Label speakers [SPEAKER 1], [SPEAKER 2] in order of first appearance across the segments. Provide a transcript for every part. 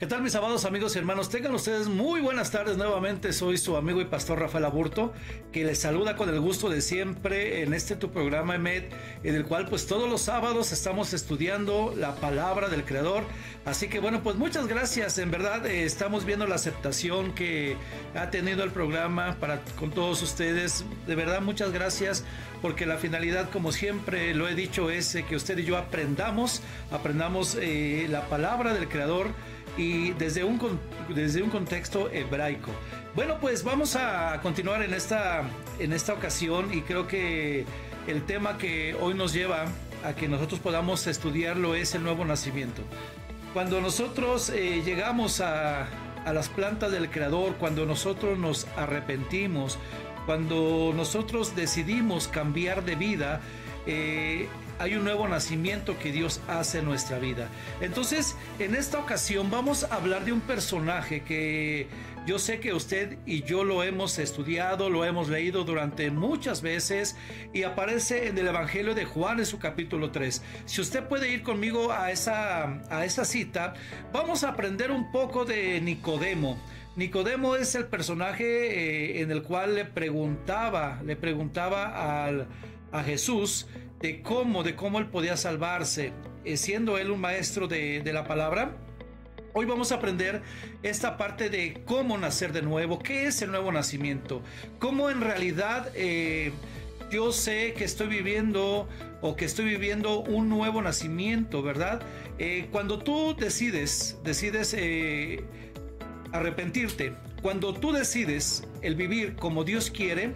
[SPEAKER 1] ¿Qué tal mis amados amigos y hermanos? Tengan ustedes muy buenas tardes nuevamente. Soy su amigo y pastor Rafael Aburto, que les saluda con el gusto de siempre en este tu programa Emet en el cual pues todos los sábados estamos estudiando la palabra del Creador. Así que bueno, pues muchas gracias. En verdad eh, estamos viendo la aceptación que ha tenido el programa para con todos ustedes. De verdad muchas gracias porque la finalidad, como siempre lo he dicho, es eh, que usted y yo aprendamos, aprendamos eh, la palabra del Creador y desde un, desde un contexto hebraico. Bueno, pues vamos a continuar en esta, en esta ocasión y creo que el tema que hoy nos lleva a que nosotros podamos estudiarlo es el nuevo nacimiento. Cuando nosotros eh, llegamos a, las plantas del Creador, cuando nosotros nos arrepentimos, cuando nosotros decidimos cambiar de vida, eh, hay un nuevo nacimiento que Dios hace en nuestra vida. Entonces, en esta ocasión vamos a hablar de un personaje que yo sé que usted y yo lo hemos estudiado, lo hemos leído durante muchas veces y aparece en el Evangelio de Juan en su capítulo 3. Si usted puede ir conmigo a esa, a esa cita, vamos a aprender un poco de Nicodemo. Nicodemo es el personaje eh, en el cual le preguntaba, le preguntaba a Jesús de cómo, de cómo él podía salvarse, eh, siendo él un maestro de, la palabra. Hoy vamos a aprender esta parte de cómo nacer de nuevo, qué es el nuevo nacimiento, cómo en realidad eh, yo sé que estoy viviendo o que estoy viviendo un nuevo nacimiento, ¿verdad? Eh, cuando tú decides, decides arrepentirte, cuando tú decides el vivir como Dios quiere,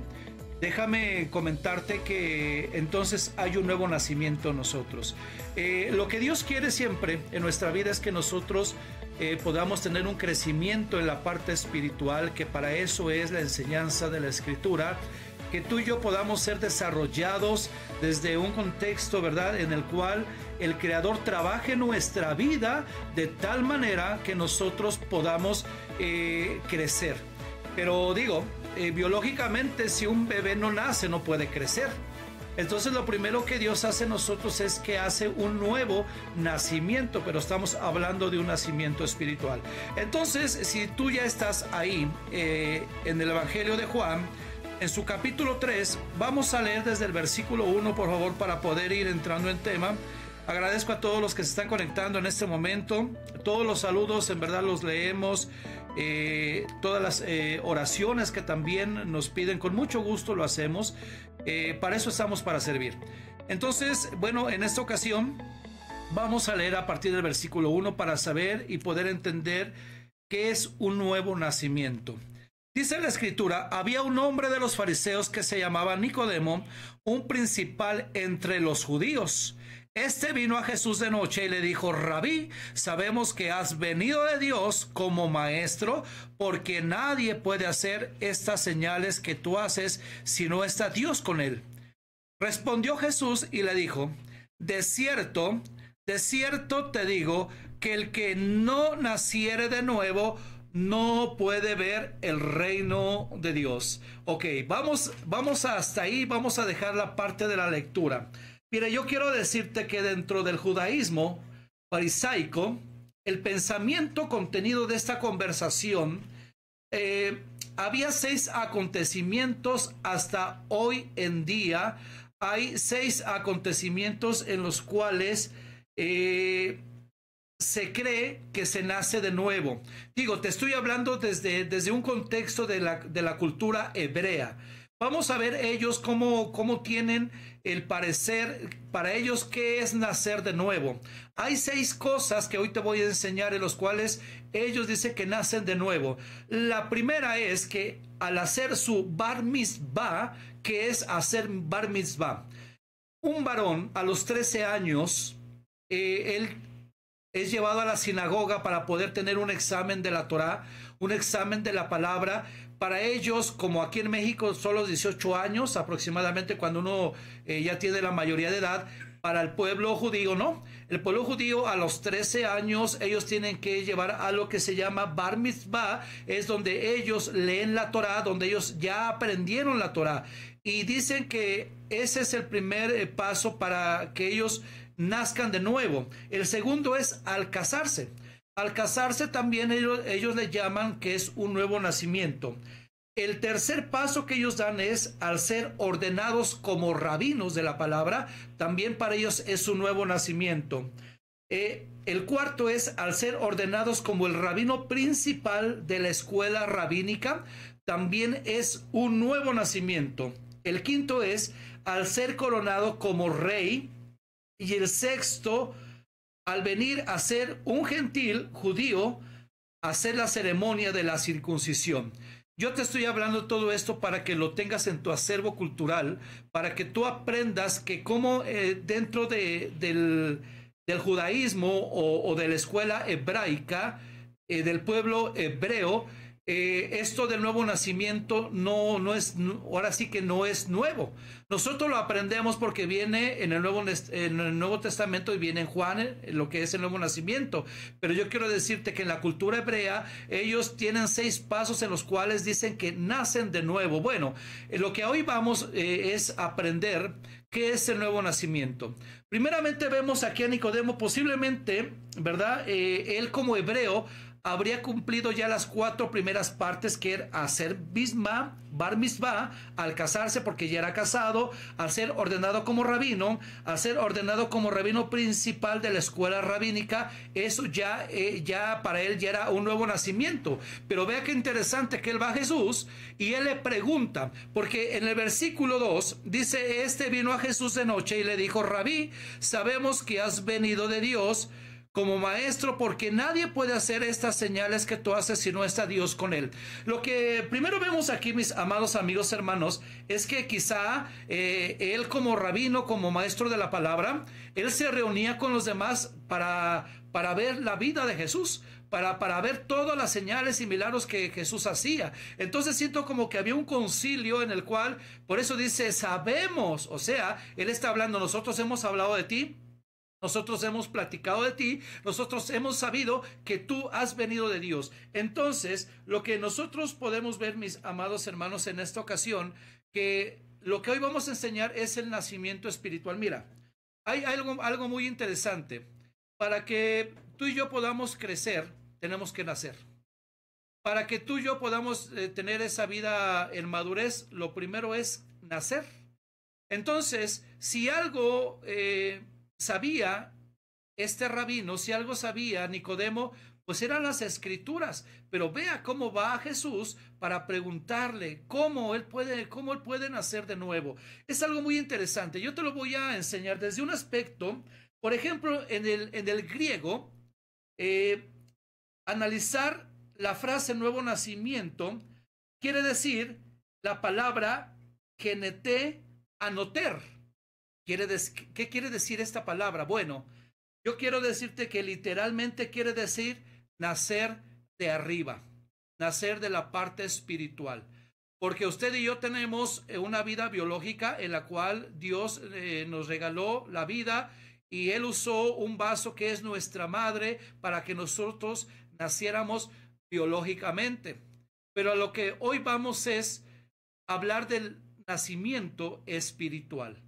[SPEAKER 1] Déjame comentarte que entonces hay un nuevo nacimiento nosotros. Eh, lo que Dios quiere siempre en nuestra vida es que nosotros eh, podamos tener un crecimiento en la parte espiritual, que para eso es la enseñanza de la escritura, que tú y yo podamos ser desarrollados desde un contexto, ¿verdad?, en el cual el Creador trabaje nuestra vida de tal manera que nosotros podamos eh, crecer. Pero digo, eh, biológicamente si un bebé no nace no puede crecer. Entonces lo primero que Dios hace nosotros es que hace un nuevo nacimiento, pero estamos hablando de un nacimiento espiritual. Entonces, si tú ya estás ahí eh, en el Evangelio de Juan, en su capítulo 3, vamos a leer desde el versículo 1, por favor, para poder ir entrando en tema. Agradezco a todos los que se están conectando en este momento. Todos los saludos, en verdad los leemos eh, todas las eh, oraciones que también nos piden, con mucho gusto lo hacemos. Eh, para eso estamos para servir. Entonces, bueno, en esta ocasión vamos a leer a partir del versículo 1 para saber y poder entender qué es un nuevo nacimiento. Dice la escritura, había un hombre de los fariseos que se llamaba Nicodemo, un principal entre los judíos. Este vino a Jesús de noche y le dijo, Rabí, sabemos que has venido de Dios como maestro, porque nadie puede hacer estas señales que tú haces si no está Dios con él. Respondió Jesús y le dijo, De cierto, de cierto te digo que el que no naciere de nuevo, no puede ver el reino de Dios. Ok, vamos, vamos hasta ahí, vamos a dejar la parte de la lectura. Mira, yo quiero decirte que dentro del judaísmo parisaico, el pensamiento contenido de esta conversación, eh, había seis acontecimientos hasta hoy en día. Hay seis acontecimientos en los cuales eh, se cree que se nace de nuevo. Digo, te estoy hablando desde, desde un contexto de la cultura hebrea. Vamos a ver ellos cómo, cómo tienen el parecer, para ellos qué es nacer de nuevo. Hay seis cosas que hoy te voy a enseñar en los cuales ellos dicen que nacen de nuevo. La primera es que al hacer su bar mitzvah, que es hacer bar mitzvah, un varón a los 13 años, eh, él es llevado a la sinagoga para poder tener un examen de la Torá, un examen de la palabra, para ellos, como aquí en México son los 18 años aproximadamente cuando uno eh, ya tiene la mayoría de edad, para el pueblo judío, ¿no? El pueblo judío a los 13 años ellos tienen que llevar a lo que se llama bar mitzvah, es donde ellos leen la Torah, donde ellos ya aprendieron la Torah. Y dicen que ese es el primer eh, paso para que ellos nazcan de nuevo. El segundo es al casarse. Al casarse también ellos, les le llaman que es un nuevo nacimiento. El tercer paso que ellos dan es, al ser ordenados como rabinos de la palabra, también para ellos es un nuevo nacimiento. Eh, el cuarto es, al ser ordenados como el rabino principal de la escuela rabínica, también es un nuevo nacimiento. El quinto es, al ser coronado como rey. Y el sexto al venir a ser un gentil judío, a hacer la ceremonia de la circuncisión. Yo te estoy hablando todo esto para que lo tengas en tu acervo cultural, para que tú aprendas que como eh, dentro del, judaísmo o, de la escuela hebraica, eh, del pueblo hebreo, eh, esto del nuevo nacimiento no, no es, ahora sí que no es nuevo. Nosotros lo aprendemos porque viene en el, nuevo, en el Nuevo Testamento y viene en Juan eh, lo que es el nuevo nacimiento. Pero yo quiero decirte que en la cultura hebrea ellos tienen seis pasos en los cuales dicen que nacen de nuevo. Bueno, eh, lo que hoy vamos es aprender qué es el nuevo nacimiento. Primeramente vemos aquí a Nicodemo, posiblemente, ¿verdad? él como hebreo habría cumplido ya las cuatro primeras partes que era hacer bisma, bar misba al casarse porque ya era casado, al ser ordenado como rabino, al ser ordenado como rabino principal de la escuela rabínica, eso ya, eh, ya para él ya era un nuevo nacimiento. Pero vea qué interesante que él va a Jesús y él le pregunta, porque en el versículo 2 dice, este vino a Jesús de noche y le dijo, rabí, sabemos que has venido de Dios, como maestro, porque nadie puede hacer estas señales que tú haces si no está Dios con él. Lo que primero vemos aquí, mis amados amigos hermanos, es que quizá eh, él como rabino, como maestro de la palabra, él se reunía con los demás para, para ver la vida de Jesús, para, para ver todas las señales y milagros que Jesús hacía. Entonces siento como que había un concilio en el cual, por eso dice, sabemos, o sea, él está hablando, nosotros hemos hablado de ti nosotros hemos platicado de ti, nosotros hemos sabido que tú has venido de Dios. Entonces, lo que nosotros podemos ver, mis amados hermanos, en esta ocasión, que lo que hoy vamos a enseñar es el nacimiento espiritual. Mira, hay algo, algo muy interesante. Para que tú y yo podamos crecer, tenemos que nacer. Para que tú y yo podamos eh, tener esa vida en madurez, lo primero es nacer. Entonces, si algo... Eh, sabía este rabino, si algo sabía Nicodemo, pues eran las escrituras, pero vea cómo va a Jesús para preguntarle cómo él puede, cómo él puede nacer de nuevo. Es algo muy interesante. Yo te lo voy a enseñar desde un aspecto, por ejemplo, en el, en el griego, eh, analizar la frase nuevo nacimiento quiere decir la palabra genete anoter ¿Qué quiere decir esta palabra? Bueno, yo quiero decirte que literalmente quiere decir nacer de arriba, nacer de la parte espiritual. Porque usted y yo tenemos eh, una vida biológica en la cual Dios eh, nos regaló la vida y Él usó un vaso que es nuestra madre para que nosotros naciéramos biológicamente. Pero a lo que hoy vamos es hablar del nacimiento espiritual.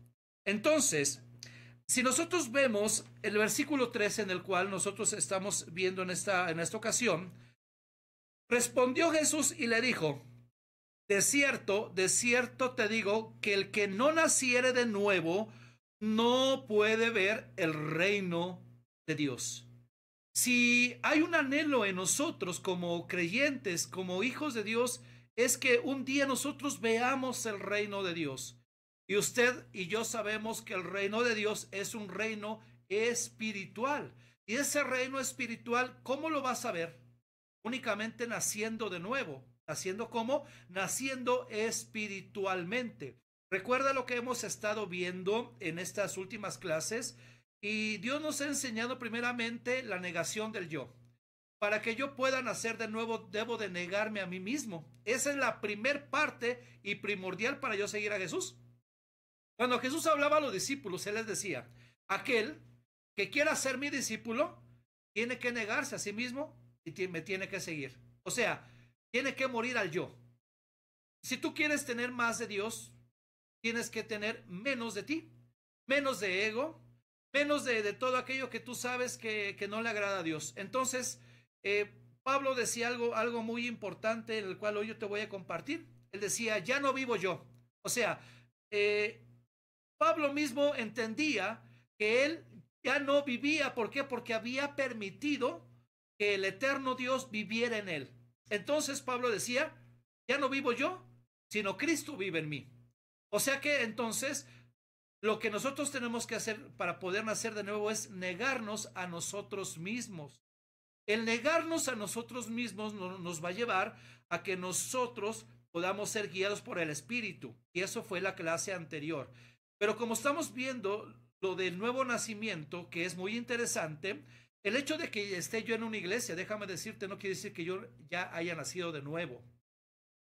[SPEAKER 1] Entonces, si nosotros vemos el versículo 13 en el cual nosotros estamos viendo en esta, en esta ocasión, respondió Jesús y le dijo, de cierto, de cierto te digo que el que no naciere de nuevo no puede ver el reino de Dios. Si hay un anhelo en nosotros como creyentes, como hijos de Dios, es que un día nosotros veamos el reino de Dios. Y usted y yo sabemos que el reino de Dios es un reino espiritual. Y ese reino espiritual, ¿cómo lo vas a ver? Únicamente naciendo de nuevo. ¿Naciendo cómo? Naciendo espiritualmente. Recuerda lo que hemos estado viendo en estas últimas clases. Y Dios nos ha enseñado primeramente la negación del yo. Para que yo pueda nacer de nuevo, debo de negarme a mí mismo. Esa es la primer parte y primordial para yo seguir a Jesús. Cuando Jesús hablaba a los discípulos, él les decía, aquel que quiera ser mi discípulo, tiene que negarse a sí mismo y me tiene que seguir. O sea, tiene que morir al yo. Si tú quieres tener más de Dios, tienes que tener menos de ti, menos de ego, menos de, todo aquello que tú sabes que, no le agrada a Dios. Entonces, eh, Pablo decía algo, algo muy importante, en el cual hoy yo te voy a compartir. Él decía, ya no vivo yo. O sea, eh, Pablo mismo entendía que él ya no vivía. ¿Por qué? Porque había permitido que el eterno Dios viviera en él. Entonces Pablo decía, ya no vivo yo, sino Cristo vive en mí. O sea que entonces lo que nosotros tenemos que hacer para poder nacer de nuevo es negarnos a nosotros mismos. El negarnos a nosotros mismos nos va a llevar a que nosotros podamos ser guiados por el Espíritu. Y eso fue la clase anterior. Pero como estamos viendo lo del nuevo nacimiento, que es muy interesante, el hecho de que esté yo en una iglesia, déjame decirte, no quiere decir que yo ya haya nacido de nuevo.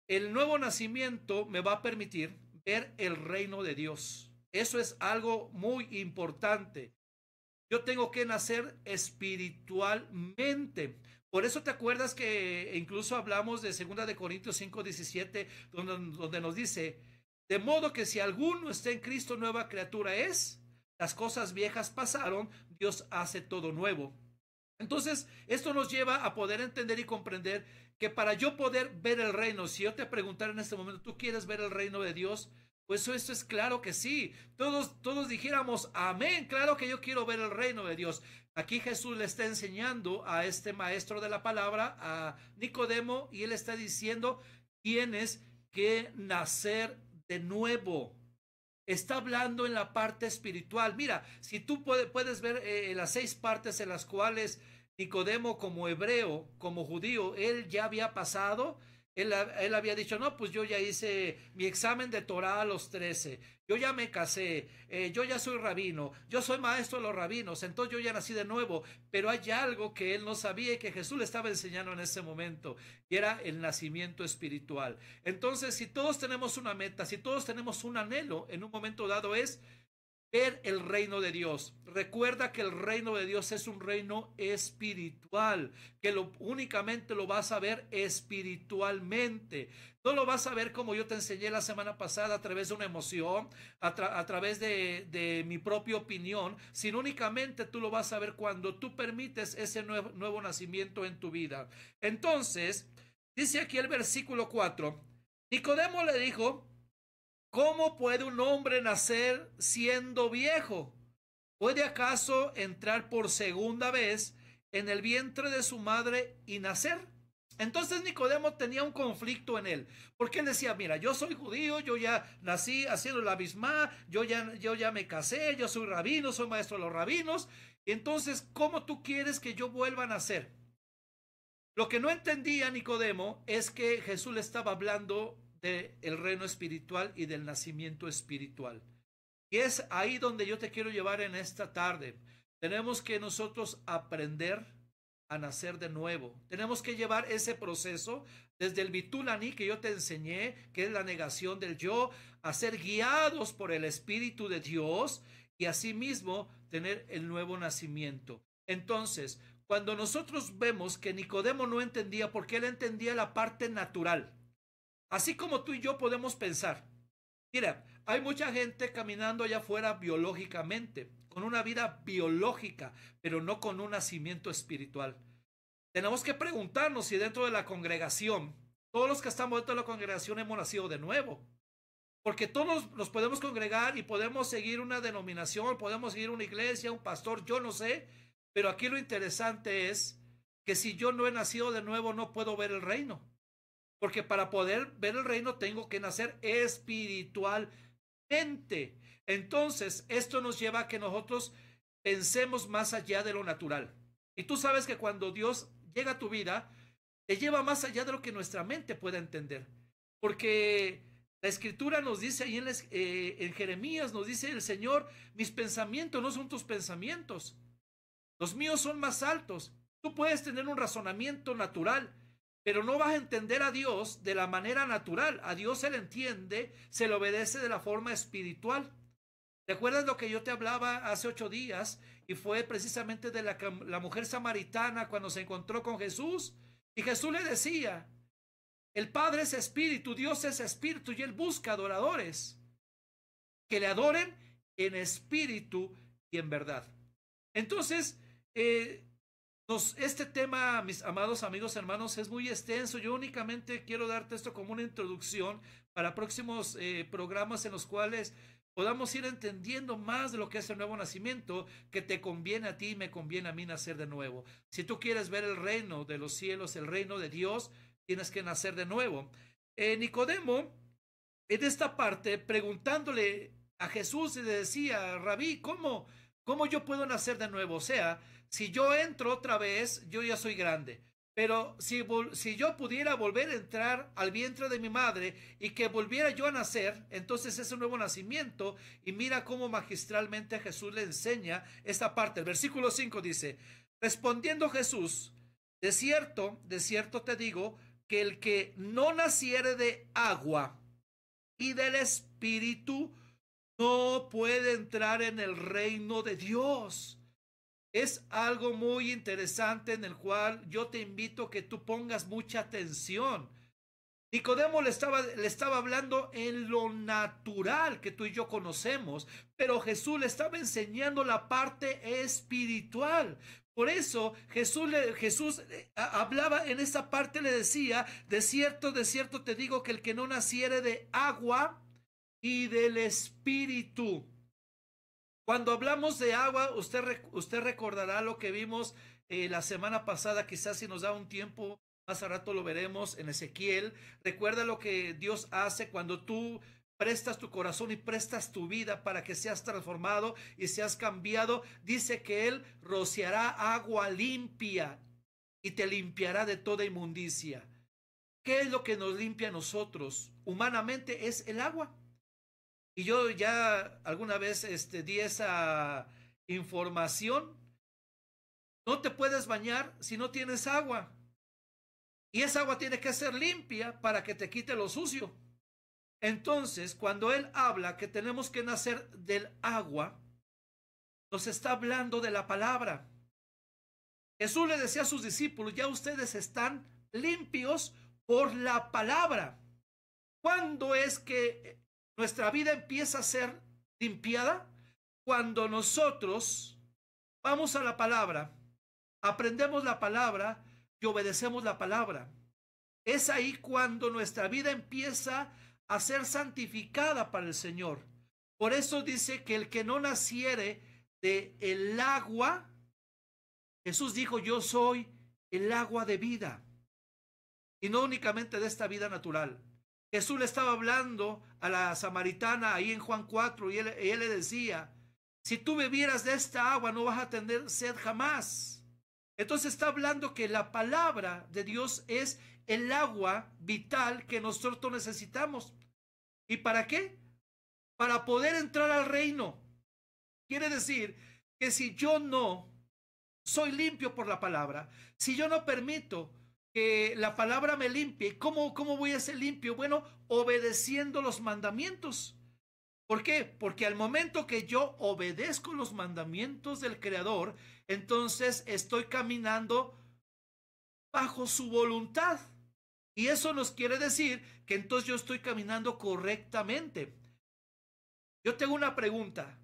[SPEAKER 1] El nuevo nacimiento me va a permitir ver el reino de Dios. Eso es algo muy importante. Yo tengo que nacer espiritualmente. Por eso te acuerdas que incluso hablamos de 2 de Corintios 5, 17, donde, donde nos dice, de modo que si alguno está en Cristo, nueva criatura es. Las cosas viejas pasaron, Dios hace todo nuevo. Entonces, esto nos lleva a poder entender y comprender que para yo poder ver el reino, si yo te preguntara en este momento, ¿tú quieres ver el reino de Dios? Pues eso es claro que sí. Todos, todos dijéramos, amén, claro que yo quiero ver el reino de Dios. Aquí Jesús le está enseñando a este maestro de la palabra, a Nicodemo, y él está diciendo, tienes que nacer de nuevo. Está hablando en la parte espiritual. Mira, si tú puedes ver eh, eh, las seis partes en las cuales Nicodemo como hebreo, como judío, él ya había pasado, él, había dicho, no, pues yo ya hice mi examen de Torah a los 13, yo ya me casé, eh, yo ya soy rabino, yo soy maestro de los rabinos, entonces yo ya nací de nuevo, pero hay algo que él no sabía y que Jesús le estaba enseñando en ese momento, y era el nacimiento espiritual. Entonces, si todos tenemos una meta, si todos tenemos un anhelo, en un momento dado es ver el reino de Dios. Recuerda que el reino de Dios es un reino espiritual, que lo, únicamente lo vas a ver espiritualmente. No lo vas a ver como yo te enseñé la semana pasada a través de una emoción, a, través de, mi propia opinión, sino únicamente tú lo vas a ver cuando tú permites ese nuevo, nuevo nacimiento en tu vida. Entonces, dice aquí el versículo 4, Nicodemo le dijo, ¿Cómo puede un hombre nacer siendo viejo? ¿Puede acaso entrar por segunda vez en el vientre de su madre y nacer? Entonces Nicodemo tenía un conflicto en él, porque él decía, mira, yo soy judío, yo ya nací haciendo la misma, yo ya, yo ya me casé, yo soy rabino, soy maestro de los rabinos, entonces, ¿cómo tú quieres que yo vuelva a nacer? Lo que no entendía Nicodemo es que Jesús le estaba hablando el reino espiritual y del nacimiento espiritual. Y es ahí donde yo te quiero llevar en esta tarde. Tenemos que nosotros aprender a nacer de nuevo. Tenemos que llevar ese proceso desde el bitulani que yo te enseñé, que es la negación del yo, a ser guiados por el Espíritu de Dios y asimismo tener el nuevo nacimiento. Entonces, cuando nosotros vemos que Nicodemo no entendía porque él entendía la parte natural, Así como tú y yo podemos pensar. Mira, hay mucha gente caminando allá afuera biológicamente, con una vida biológica, pero no con un nacimiento espiritual. Tenemos que preguntarnos si dentro de la congregación, todos los que estamos dentro de la congregación hemos nacido de nuevo. Porque todos nos podemos congregar y podemos seguir una denominación, podemos seguir una iglesia, un pastor, yo no sé. Pero aquí lo interesante es que si yo no he nacido de nuevo, no puedo ver el reino. Porque para poder ver el reino tengo que nacer espiritualmente. Entonces, esto nos lleva a que nosotros pensemos más allá de lo natural. Y tú sabes que cuando Dios llega a tu vida, te lleva más allá de lo que nuestra mente pueda entender. Porque la escritura nos dice ahí en, eh, Jeremías, nos dice el Señor, mis pensamientos no son tus pensamientos, los míos son más altos. Tú puedes tener un razonamiento natural, pero no vas a entender a Dios de la manera natural. A Dios se le entiende, se le obedece de la forma espiritual. ¿Recuerdas lo que yo te hablaba hace ocho días? Y fue precisamente de la, la mujer samaritana cuando se encontró con Jesús. Y Jesús le decía, el Padre es espíritu, Dios es espíritu y Él busca adoradores que le adoren en espíritu y en verdad. Entonces, eh, este tema, mis amados amigos hermanos, es muy extenso. Yo únicamente quiero darte esto como una introducción para próximos eh, programas en los cuales podamos ir entendiendo más de lo que es el nuevo nacimiento, que te conviene a ti y me conviene a mí nacer de nuevo. Si tú quieres ver el reino de los cielos, el reino de Dios, tienes que nacer de nuevo. Eh, Nicodemo, en esta parte, preguntándole a Jesús y le decía, Rabí, ¿cómo? ¿Cómo yo puedo nacer de nuevo? O sea, si yo entro otra vez, yo ya soy grande. Pero si, si yo pudiera volver a entrar al vientre de mi madre y que volviera yo a nacer, entonces es un nuevo nacimiento. Y mira cómo magistralmente Jesús le enseña esta parte. El versículo 5 dice, respondiendo Jesús, de cierto, de cierto te digo, que el que no naciere de agua y del espíritu no puede entrar en el reino de Dios es algo muy interesante en el cual yo te invito que tú pongas mucha atención. Nicodemo le estaba, le estaba hablando en lo natural que tú y yo conocemos, pero Jesús le estaba enseñando la parte espiritual. Por eso Jesús, le, Jesús eh, hablaba en esa parte, le decía, de cierto, de cierto te digo que el que no naciere de agua y del espíritu cuando hablamos de agua, usted, usted recordará lo que vimos eh, la semana pasada, quizás si nos da un tiempo, más a rato lo veremos en Ezequiel. Recuerda lo que Dios hace cuando tú prestas tu corazón y prestas tu vida para que seas transformado y seas cambiado. Dice que Él rociará agua limpia y te limpiará de toda inmundicia. ¿Qué es lo que nos limpia a nosotros? Humanamente es el agua. Y yo ya alguna vez este, di esa información. No te puedes bañar si no tienes agua. Y esa agua tiene que ser limpia para que te quite lo sucio. Entonces, cuando Él habla que tenemos que nacer del agua, nos está hablando de la palabra. Jesús le decía a sus discípulos, ya ustedes están limpios por la palabra. ¿Cuándo es que nuestra vida empieza a ser limpiada cuando nosotros vamos a la palabra, aprendemos la palabra y obedecemos la palabra. Es ahí cuando nuestra vida empieza a ser santificada para el Señor. Por eso dice que el que no naciere de el agua, Jesús dijo, yo soy el agua de vida. Y no únicamente de esta vida natural, Jesús le estaba hablando a la samaritana ahí en Juan 4 y él, le decía, si tú bebieras de esta agua no vas a tener sed jamás. Entonces está hablando que la palabra de Dios es el agua vital que nosotros necesitamos. ¿Y para qué? Para poder entrar al reino. Quiere decir que si yo no soy limpio por la palabra, si yo no permito que la palabra me limpie. ¿Cómo, ¿Cómo voy a ser limpio? Bueno, obedeciendo los mandamientos. ¿Por qué? Porque al momento que yo obedezco los mandamientos del Creador, entonces estoy caminando bajo su voluntad. Y eso nos quiere decir que entonces yo estoy caminando correctamente. Yo tengo una pregunta.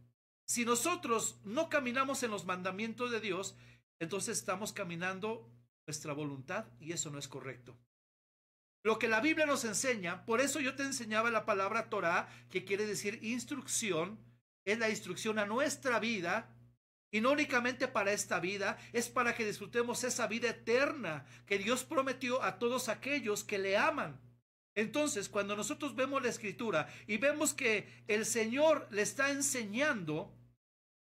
[SPEAKER 1] Si nosotros no caminamos en los mandamientos de Dios, entonces estamos caminando nuestra voluntad y eso no es correcto. Lo que la Biblia nos enseña, por eso yo te enseñaba la palabra Torah, que quiere decir instrucción, es la instrucción a nuestra vida y no únicamente para esta vida, es para que disfrutemos esa vida eterna que Dios prometió a todos aquellos que le aman. Entonces, cuando nosotros vemos la escritura y vemos que el Señor le está enseñando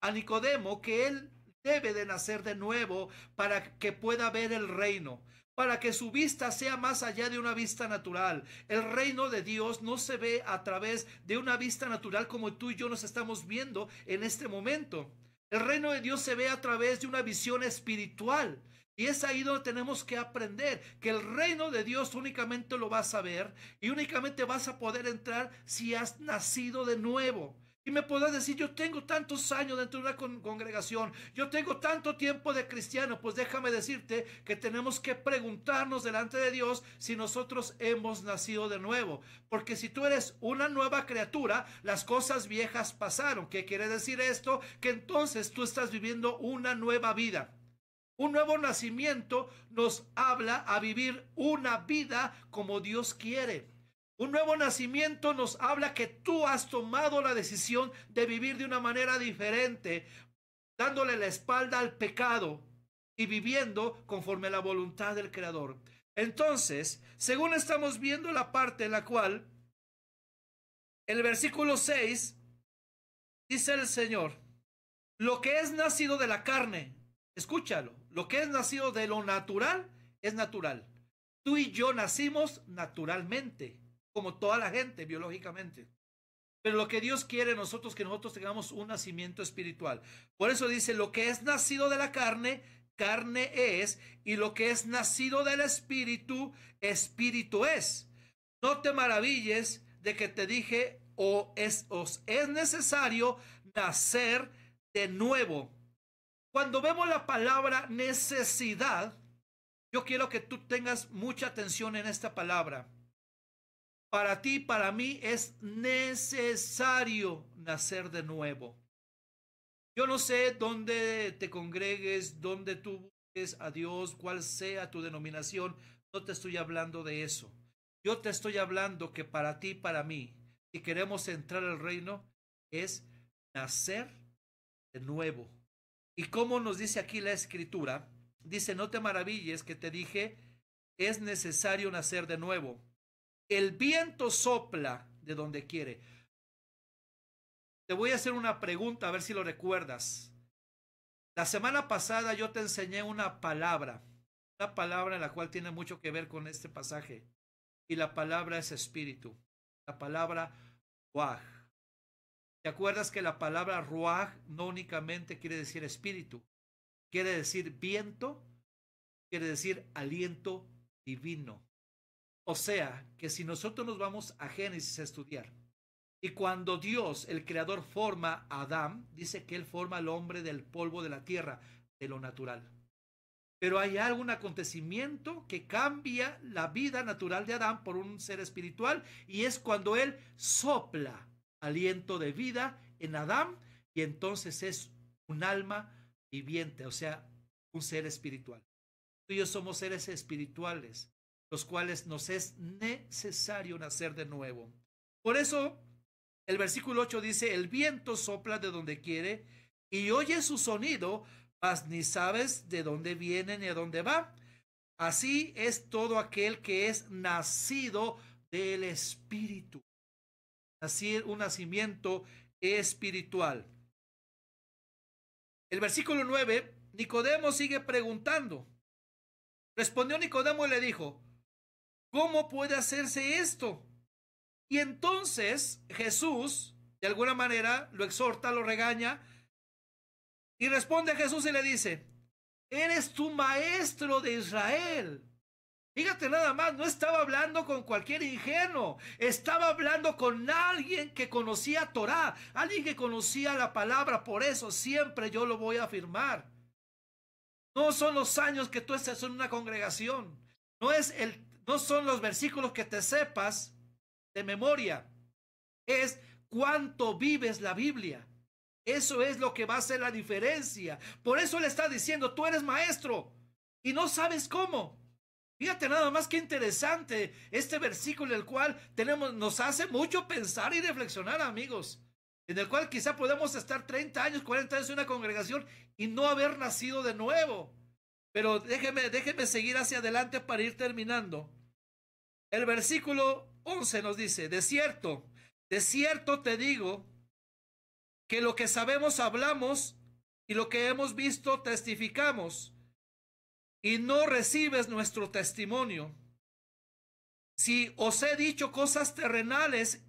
[SPEAKER 1] a Nicodemo que él debe de nacer de nuevo para que pueda ver el reino, para que su vista sea más allá de una vista natural. El reino de Dios no se ve a través de una vista natural como tú y yo nos estamos viendo en este momento. El reino de Dios se ve a través de una visión espiritual. Y es ahí donde tenemos que aprender que el reino de Dios únicamente lo vas a ver y únicamente vas a poder entrar si has nacido de nuevo. Y me podrás decir, yo tengo tantos años dentro de una congregación, yo tengo tanto tiempo de cristiano, pues déjame decirte que tenemos que preguntarnos delante de Dios si nosotros hemos nacido de nuevo. Porque si tú eres una nueva criatura, las cosas viejas pasaron. ¿Qué quiere decir esto? Que entonces tú estás viviendo una nueva vida. Un nuevo nacimiento nos habla a vivir una vida como Dios quiere. Un nuevo nacimiento nos habla que tú has tomado la decisión de vivir de una manera diferente, dándole la espalda al pecado y viviendo conforme a la voluntad del Creador. Entonces, según estamos viendo la parte en la cual, el versículo 6, dice el Señor, lo que es nacido de la carne, escúchalo, lo que es nacido de lo natural es natural. Tú y yo nacimos naturalmente como toda la gente biológicamente. Pero lo que Dios quiere nosotros que nosotros tengamos un nacimiento espiritual. Por eso dice, lo que es nacido de la carne, carne es, y lo que es nacido del espíritu, espíritu es. No te maravilles de que te dije o es es necesario nacer de nuevo. Cuando vemos la palabra necesidad, yo quiero que tú tengas mucha atención en esta palabra. Para ti, para mí es necesario nacer de nuevo. Yo no sé dónde te congregues, dónde tú busques a Dios, cuál sea tu denominación. No te estoy hablando de eso. Yo te estoy hablando que para ti, para mí, si queremos entrar al reino, es nacer de nuevo. Y como nos dice aquí la escritura, dice, no te maravilles que te dije, es necesario nacer de nuevo. El viento sopla de donde quiere. Te voy a hacer una pregunta, a ver si lo recuerdas. La semana pasada yo te enseñé una palabra, una palabra la cual tiene mucho que ver con este pasaje. Y la palabra es espíritu. La palabra ruaj. ¿Te acuerdas que la palabra ruaj no únicamente quiere decir espíritu? Quiere decir viento, quiere decir aliento divino. O sea, que si nosotros nos vamos a Génesis a estudiar, y cuando Dios, el creador, forma a Adán, dice que él forma al hombre del polvo de la tierra, de lo natural. Pero hay algún acontecimiento que cambia la vida natural de Adán por un ser espiritual y es cuando él sopla aliento de vida en Adán y entonces es un alma viviente, o sea, un ser espiritual. Tú y yo somos seres espirituales los cuales nos es necesario nacer de nuevo. Por eso, el versículo 8 dice, el viento sopla de donde quiere y oye su sonido, mas ni sabes de dónde viene ni a dónde va. Así es todo aquel que es nacido del Espíritu. Así un nacimiento espiritual. El versículo 9, Nicodemo sigue preguntando. Respondió Nicodemo y le dijo, ¿Cómo puede hacerse esto? Y entonces Jesús, de alguna manera, lo exhorta, lo regaña, y responde a Jesús y le dice, eres tu maestro de Israel. Fíjate nada más, no estaba hablando con cualquier ingenuo, estaba hablando con alguien que conocía Torah, alguien que conocía la palabra, por eso siempre yo lo voy a afirmar. No son los años que tú estás en una congregación, no es el no son los versículos que te sepas de memoria, es cuánto vives la Biblia. Eso es lo que va a hacer la diferencia. Por eso le está diciendo, tú eres maestro y no sabes cómo. Fíjate nada más que interesante este versículo, el cual tenemos, nos hace mucho pensar y reflexionar, amigos. En el cual quizá podemos estar 30 años, 40 años en una congregación y no haber nacido de nuevo. Pero déjeme, déjeme seguir hacia adelante para ir terminando. El versículo 11 nos dice, de cierto, de cierto te digo que lo que sabemos hablamos y lo que hemos visto testificamos y no recibes nuestro testimonio. Si os he dicho cosas terrenales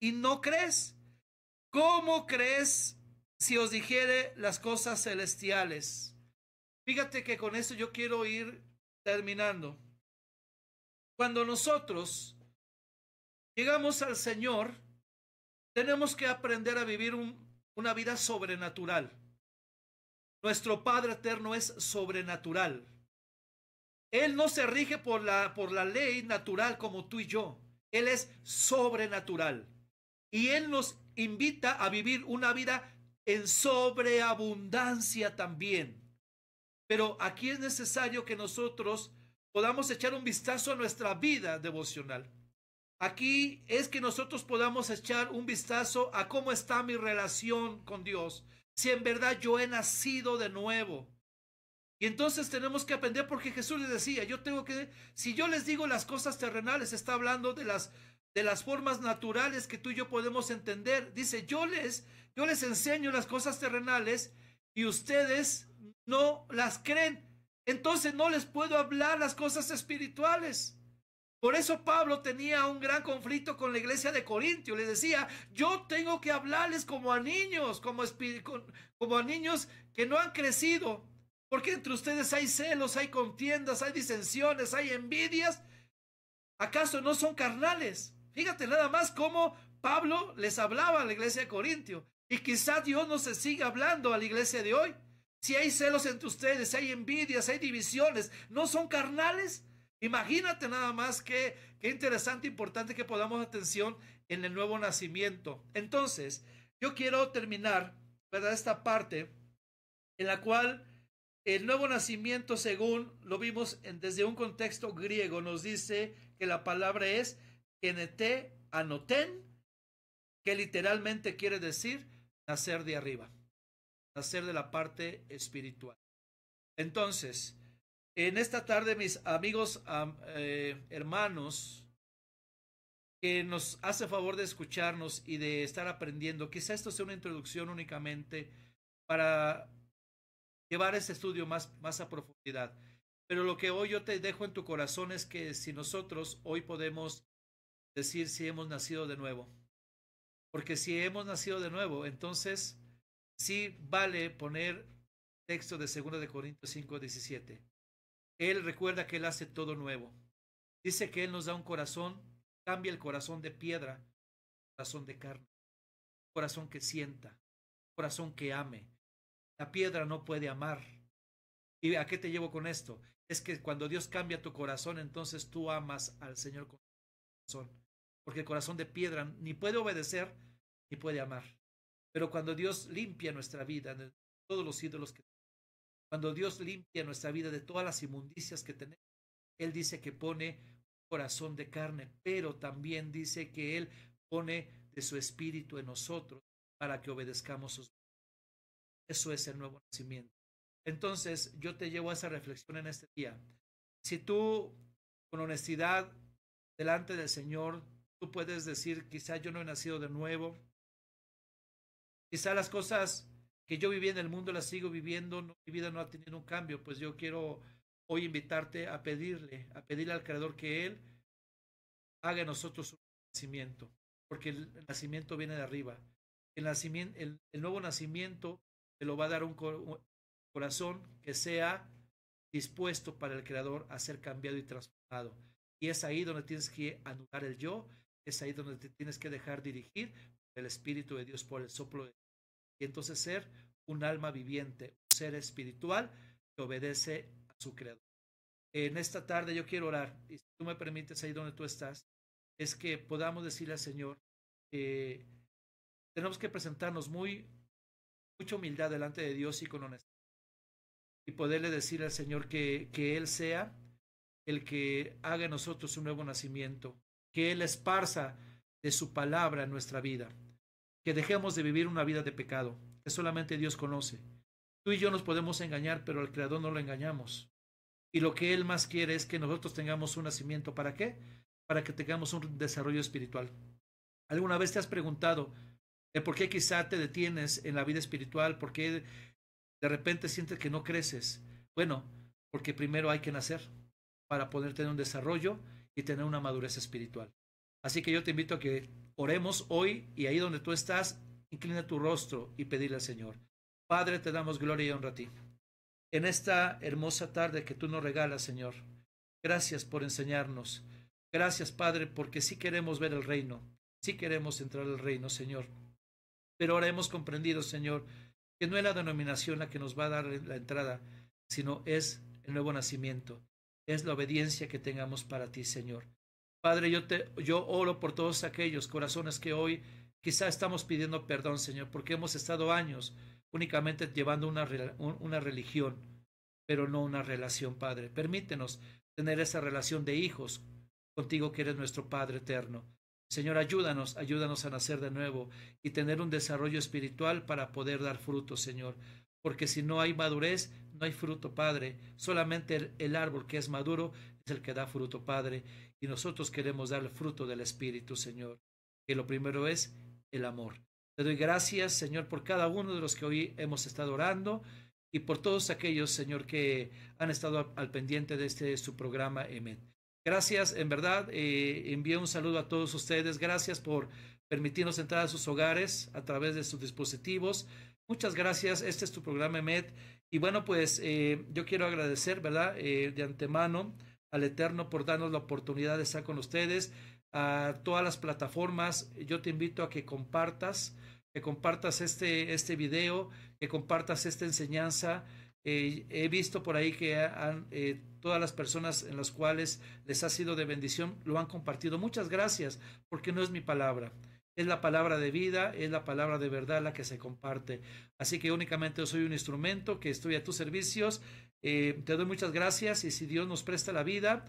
[SPEAKER 1] y no crees, ¿cómo crees si os dijere las cosas celestiales? Fíjate que con eso yo quiero ir terminando. Cuando nosotros llegamos al Señor, tenemos que aprender a vivir una vida sobrenatural. Nuestro Padre Eterno es sobrenatural. Él no se rige por por la ley natural como tú y yo. Él es sobrenatural. Y Él nos invita a vivir una vida en sobreabundancia también. Pero aquí es necesario que nosotros podamos echar un vistazo a nuestra vida devocional. Aquí es que nosotros podamos echar un vistazo a cómo está mi relación con Dios, si en verdad yo he nacido de nuevo. Y entonces tenemos que aprender porque Jesús le decía, yo tengo que, si yo les digo las cosas terrenales, está hablando de las, de las formas naturales que tú y yo podemos entender. Dice, yo les, yo les enseño las cosas terrenales y ustedes no las creen. Entonces no les puedo hablar las cosas espirituales. Por eso Pablo tenía un gran conflicto con la iglesia de Corintio. le decía, yo tengo que hablarles como a niños, como, como a niños que no han crecido. Porque entre ustedes hay celos, hay contiendas, hay disensiones, hay envidias. ¿Acaso no son carnales? Fíjate nada más cómo Pablo les hablaba a la iglesia de Corintio. Y quizás Dios no se siga hablando a la iglesia de hoy. Si hay celos entre ustedes, hay envidias, hay divisiones, ¿no son carnales? Imagínate nada más que interesante, importante que podamos atención en el nuevo nacimiento. Entonces, yo quiero terminar, ¿verdad? Esta parte en la cual el nuevo nacimiento, según lo vimos desde un contexto griego, nos dice que la palabra es nt anoten, que literalmente quiere decir nacer de arriba, nacer de la parte espiritual. Entonces, en esta tarde, mis amigos, eh, hermanos, que nos hace favor de escucharnos y de estar aprendiendo, quizá esto sea una introducción únicamente para llevar ese estudio más, más a profundidad. Pero lo que hoy yo te dejo en tu corazón es que si nosotros hoy podemos decir si hemos nacido de nuevo, porque si hemos nacido de nuevo, entonces sí vale poner texto de 2 Corintios 5, 17. Él recuerda que Él hace todo nuevo. Dice que Él nos da un corazón, cambia el corazón de piedra, corazón de carne, corazón que sienta, corazón que ame. La piedra no puede amar. ¿Y a qué te llevo con esto? Es que cuando Dios cambia tu corazón, entonces tú amas al Señor con tu corazón porque el corazón de piedra ni puede obedecer ni puede amar. Pero cuando Dios limpia nuestra vida de todos los ídolos que tenemos, cuando Dios limpia nuestra vida de todas las inmundicias que tenemos, Él dice que pone un corazón de carne, pero también dice que Él pone de su espíritu en nosotros para que obedezcamos sus. Eso es el nuevo nacimiento. Entonces, yo te llevo a esa reflexión en este día. Si tú, con honestidad, delante del Señor, Tú puedes decir, quizá yo no he nacido de nuevo. Quizá las cosas que yo viví en el mundo las sigo viviendo, mi vida no ha tenido un cambio. Pues yo quiero hoy invitarte a pedirle, a pedirle al Creador que Él haga en nosotros un nacimiento, porque el nacimiento viene de arriba. El, nacimiento, el, nuevo nacimiento te lo va a dar un, corazón que sea dispuesto para el Creador a ser cambiado y transformado. Y es ahí donde tienes que anular el yo es ahí donde te tienes que dejar dirigir el Espíritu de Dios por el soplo de Y entonces ser un alma viviente, un ser espiritual que obedece a su Creador. En esta tarde yo quiero orar, y si tú me permites ahí donde tú estás, es que podamos decirle al Señor que tenemos que presentarnos muy, mucha humildad delante de Dios y con honestidad. Y poderle decir al Señor que, que Él sea el que haga en nosotros un nuevo nacimiento, que Él esparza de su palabra en nuestra vida, que dejemos de vivir una vida de pecado, que solamente Dios conoce. Tú y yo nos podemos engañar, pero al Creador no lo engañamos. Y lo que Él más quiere es que nosotros tengamos un nacimiento. ¿Para qué? Para que tengamos un desarrollo espiritual. ¿Alguna vez te has preguntado eh, por qué quizá te detienes en la vida espiritual? ¿Por qué de repente sientes que no creces? Bueno, porque primero hay que nacer para poder tener un desarrollo y tener una madurez espiritual. Así que yo te invito a que oremos hoy y ahí donde tú estás, inclina tu rostro y pedirle al Señor. Padre, te damos gloria y honra a ti. En esta hermosa tarde que tú nos regalas, Señor, gracias por enseñarnos. Gracias, Padre, porque si queremos ver el reino, si queremos entrar al reino, Señor. Pero ahora hemos comprendido, Señor, que no es la denominación la que nos va a dar la entrada, sino es el nuevo nacimiento es la obediencia que tengamos para ti, Señor. Padre, yo, te, yo oro por todos aquellos corazones que hoy quizá estamos pidiendo perdón, Señor, porque hemos estado años únicamente llevando una, una religión, pero no una relación, Padre. Permítenos tener esa relación de hijos contigo que eres nuestro Padre eterno. Señor, ayúdanos, ayúdanos a nacer de nuevo y tener un desarrollo espiritual para poder dar fruto, Señor. Porque si no hay madurez, no hay fruto, Padre. Solamente el, árbol que es maduro es el que da fruto, Padre. Y nosotros queremos dar el fruto del Espíritu, Señor. Que lo primero es el amor. Te doy gracias, Señor, por cada uno de los que hoy hemos estado orando y por todos aquellos, Señor, que han estado al pendiente de este su programa. Emmet. Gracias, en verdad, eh, envío un saludo a todos ustedes. Gracias por permitirnos entrar a sus hogares a través de sus dispositivos. Muchas gracias. Este es tu programa EMET y bueno, pues eh, yo quiero agradecer, ¿verdad? Eh, de antemano al Eterno por darnos la oportunidad de estar con ustedes, a todas las plataformas. Yo te invito a que compartas, que compartas este, este video, que compartas esta enseñanza. Eh, he visto por ahí que todas las personas en las cuales les ha sido de bendición lo han compartido. Muchas gracias, porque no es mi palabra es la palabra de vida, es la palabra de verdad la que se comparte. Así que únicamente yo soy un instrumento que estoy a tus servicios. Eh, te doy muchas gracias y si Dios nos presta la vida,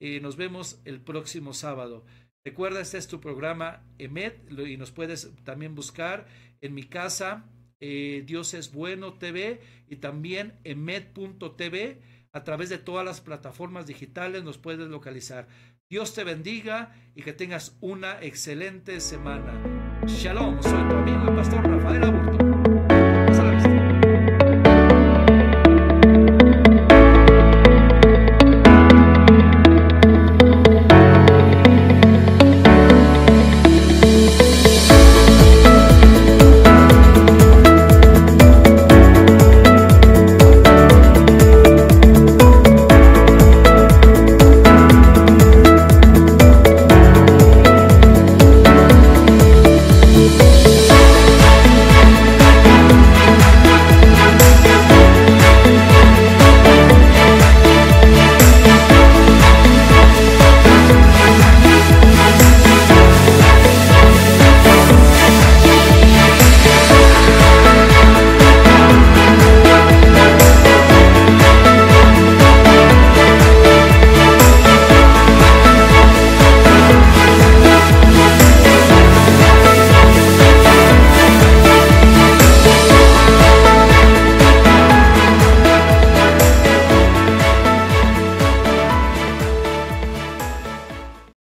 [SPEAKER 1] eh, nos vemos el próximo sábado. Recuerda, este es tu programa EMET y nos puedes también buscar en mi casa, eh, Dios es Bueno TV y también emet.tv. A través de todas las plataformas digitales nos puedes localizar. Dios te bendiga y que tengas una excelente semana. Shalom, soy tu amigo y pastor Rafael Aburto.